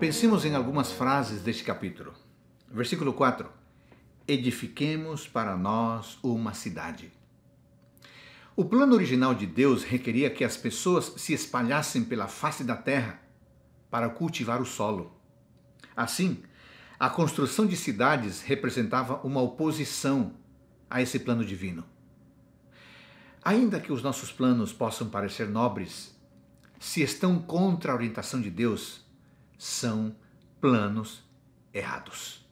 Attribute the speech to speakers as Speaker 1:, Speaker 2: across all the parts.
Speaker 1: Pensemos em algumas frases deste capítulo. Versículo 4: Edifiquemos para nós uma cidade. O plano original de Deus requeria que as pessoas se espalhassem pela face da terra para cultivar o solo. Assim, a construção de cidades representava uma oposição a esse plano divino. Ainda que os nossos planos possam parecer nobres, se estão contra a orientação de Deus, são planos errados.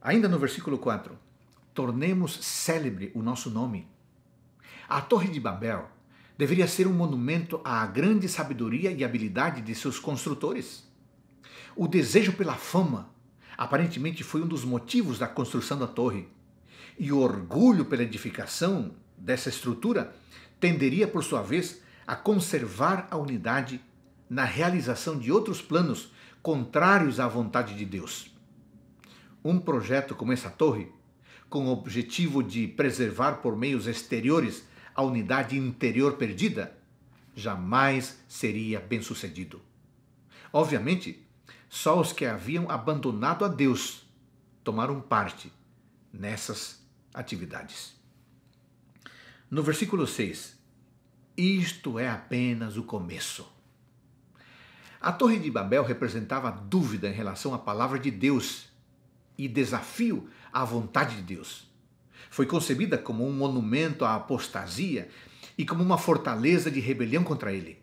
Speaker 1: Ainda no versículo 4, tornemos célebre o nosso nome. A Torre de Babel deveria ser um monumento à grande sabedoria e habilidade de seus construtores. O desejo pela fama aparentemente foi um dos motivos da construção da torre, e o orgulho pela edificação dessa estrutura tenderia, por sua vez, a conservar a unidade na realização de outros planos contrários à vontade de Deus. Um projeto como essa torre, com o objetivo de preservar por meios exteriores a unidade interior perdida, jamais seria bem-sucedido. Obviamente, só os que haviam abandonado a Deus tomaram parte nessas atividades. No versículo 6, isto é apenas o começo. A Torre de Babel representava dúvida em relação à palavra de Deus e desafio à vontade de Deus. Foi concebida como um monumento à apostasia e como uma fortaleza de rebelião contra ele.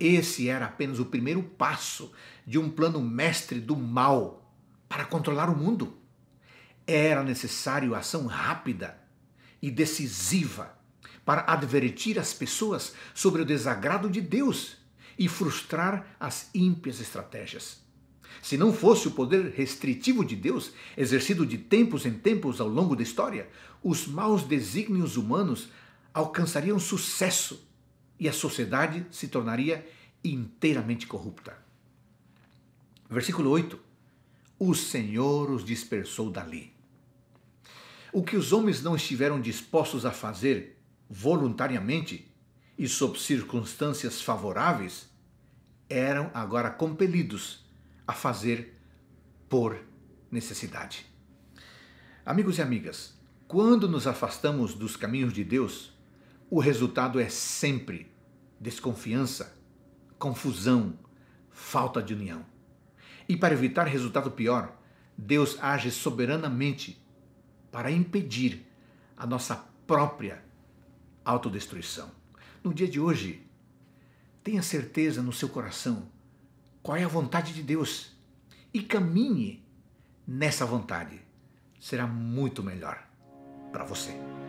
Speaker 1: Esse era apenas o primeiro passo de um plano mestre do mal para controlar o mundo. Era necessário ação rápida e decisiva para advertir as pessoas sobre o desagrado de Deus e frustrar as ímpias estratégias. Se não fosse o poder restritivo de Deus, exercido de tempos em tempos ao longo da história, os maus desígnios humanos alcançariam sucesso e a sociedade se tornaria inteiramente corrupta. Versículo 8: O Senhor os dispersou dali. O que os homens não estiveram dispostos a fazer voluntariamente, e sob circunstâncias favoráveis, eram agora compelidos a fazer por necessidade. Amigos e amigas, quando nos afastamos dos caminhos de Deus, o resultado é sempre desconfiança, confusão, falta de união. E para evitar resultado pior, Deus age soberanamente para impedir a nossa própria autodestruição no dia de hoje. Tenha certeza no seu coração qual é a vontade de Deus e caminhe nessa vontade. Será muito melhor para você.